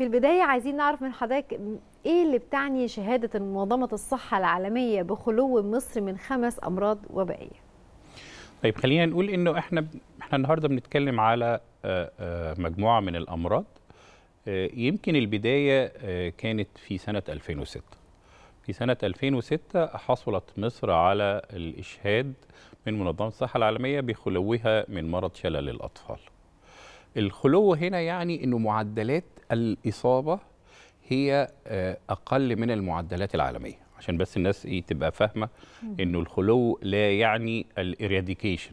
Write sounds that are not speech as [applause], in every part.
في البداية عايزين نعرف من حضرتك ايه اللي بتعني شهادة منظمة الصحة العالمية بخلو مصر من خمس امراض وبائية طيب خلينا نقول انه احنا احنا النهارده بنتكلم على آه، آه، مجموعة من الامراض آه، يمكن البداية كانت في سنة 2006 في سنة 2006 حصلت مصر على الإشهاد من منظمة الصحة العالمية بخلوها من مرض شلل الأطفال الخلو هنا يعني أنه معدلات الإصابة هي آه، أقل من المعدلات العالمية عشان بس الناس إيه تبقى فاهمة إنه الخلو لا يعني الإرياديكيشن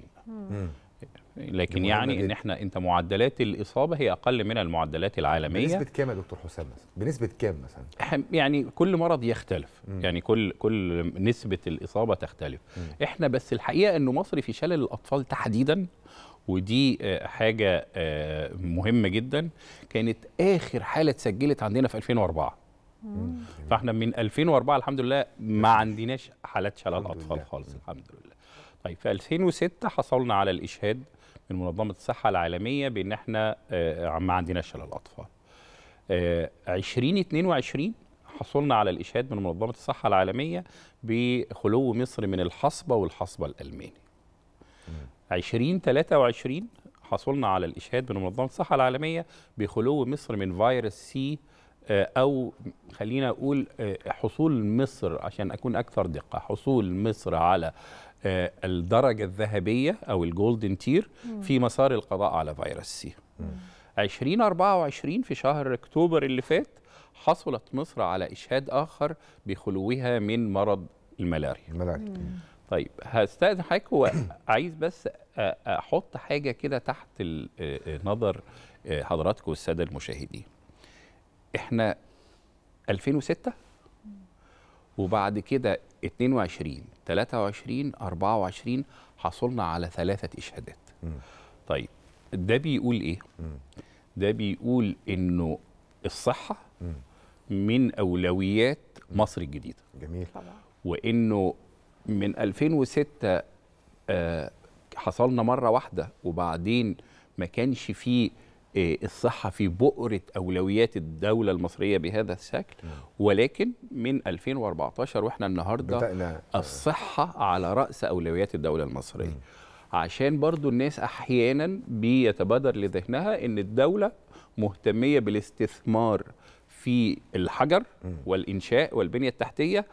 لكن يعني ان احنا انت معدلات الاصابه هي اقل من المعدلات العالميه بنسبه كام يا دكتور حسام مثلا بنسبه كام مثلا يعني كل مرض يختلف مم. يعني كل كل نسبه الاصابه تختلف مم. احنا بس الحقيقه انه مصر في شلل الاطفال تحديدا ودي آه، حاجة آه، مهمة جدا كانت آخر حالة اتسجلت عندنا في 2004 فاحنا من 2004 الحمد لله ما عندناش حالات شلل أطفال خالص الحمد لله طيب في 2006 حصلنا على الإشهاد من منظمة الصحة العالمية بأن احنا آه، ما عندناش شلل أطفال 2022 حصلنا على الإشهاد من منظمة الصحة العالمية بخلو مصر من الحصبة والحصبة الألماني 2023 حصلنا على الإشهاد من منظمة الصحة العالمية بخلو مصر من فيروس سي آه، أو خلينا أقول آه، حصول مصر عشان أكون أكثر دقة حصول مصر على آه، الدرجة الذهبية أو الجولدن تير في مسار القضاء على فيروس سي 2024 في شهر أكتوبر اللي فات حصلت مصر على إشهاد آخر بخلوها من مرض الملاريا الملاريا طيب هستاذن حضرتك هو عايز بس احط حاجه كده تحت نظر حضراتكم والساده المشاهدين احنا 2006 وبعد كده 22 23 24 حصلنا على ثلاثه اشهادات طيب ده بيقول ايه ده بيقول انه الصحه من اولويات مصر الجديده جميل وانه من 2006 آه، حصلنا مره واحده وبعدين ما كانش فيه آه، الصحة في بؤرة أولويات الدولة المصرية بهذا الشكل ولكن من 2014 وإحنا النهاردة آه. الصحة على رأس أولويات الدولة المصرية عشان برضو الناس أحيانا بيتبادر لذهنها أن الدولة مهتمية بالاستثمار في الحجر والإنشاء والبنية التحتية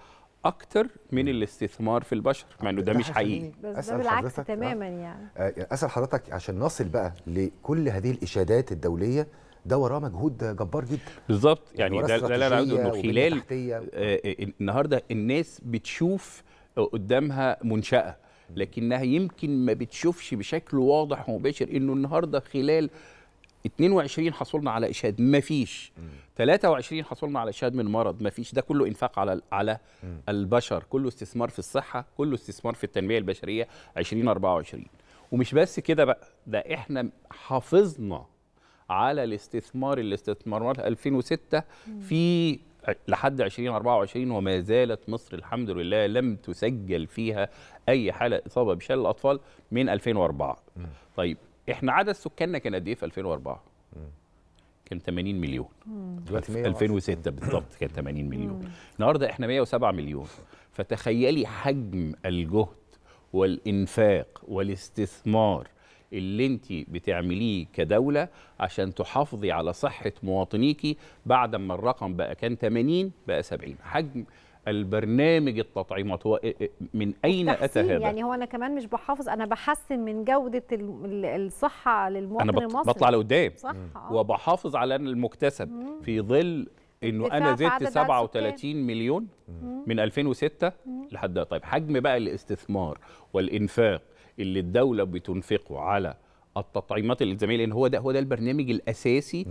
اكتر من الاستثمار في البشر مع انه ده مش حقيقي بس بالعكس آه. تماما يعني. آه، يعني اسال حضرتك عشان نصل بقى لكل هذه الاشادات الدوليه ده وراه مجهود جبار جدا بالظبط يعني, يعني ده اللي انا انه خلال آه، النهارده الناس بتشوف قدامها منشاه لكنها يمكن ما بتشوفش بشكل واضح ومباشر انه النهارده خلال 22 حصلنا على اشهاد مفيش فيش 23 حصلنا على اشهاد من مرض مفيش ده كله انفاق على على البشر كله استثمار في الصحه كله استثمار في التنميه البشريه 2024 ومش بس كده بقى ده احنا حافظنا على الاستثمار اللي استثمرناه 2006 في لحد 2024 وما زالت مصر الحمد لله لم تسجل فيها اي حاله اصابه بشلل الاطفال من 2004 طيب احنا عدد سكاننا كان قد ايه في 2004 كان 80 مليون في 2006 بالظبط كان 80 مليون النهارده احنا 107 مليون فتخيلي حجم الجهد والانفاق والاستثمار اللي انت بتعمليه كدوله عشان تحافظي على صحه مواطنيكي بعد ما الرقم بقى كان 80 بقى 70 حجم البرنامج التطعيمات هو من اين اتى هذا يعني هو انا كمان مش بحافظ انا بحسن من جوده الصحه للمواطن المصري انا بطلع لقدام آه. وبحافظ على المكتسب مم. في ظل انه انا زدت 37 مليون من 2006 مم. لحد طيب حجم بقى الاستثمار والانفاق اللي الدوله بتنفقه على التطعيمات الالزاميه لان هو ده هو ده البرنامج الاساسي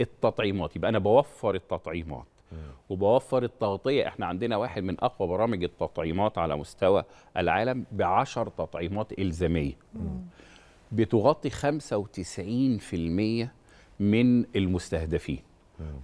التطعيمات يبقى انا بوفر التطعيمات وبوفر التغطيه احنا عندنا واحد من اقوى برامج التطعيمات على مستوى العالم بعشر تطعيمات الزاميه بتغطي 95% من المستهدفين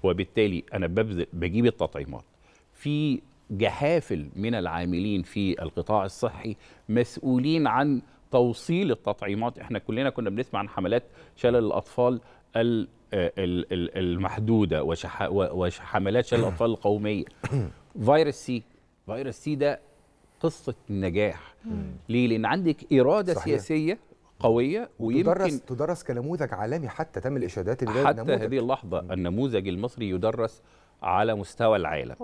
وبالتالي انا ببذل بجيب التطعيمات في جحافل من العاملين في القطاع الصحي مسؤولين عن توصيل التطعيمات احنا كلنا كنا بنسمع عن حملات شلل الاطفال المحدوده وحملات شلل الاطفال القوميه [coughs] فيروس سي فيروس سي ده قصه نجاح ليه لان عندك اراده صحيح. سياسيه قويه ويمكن تدرس تدرس كنموذج عالمي حتى تم الاشادات حتى هذه اللحظه النموذج المصري يدرس على مستوى العالم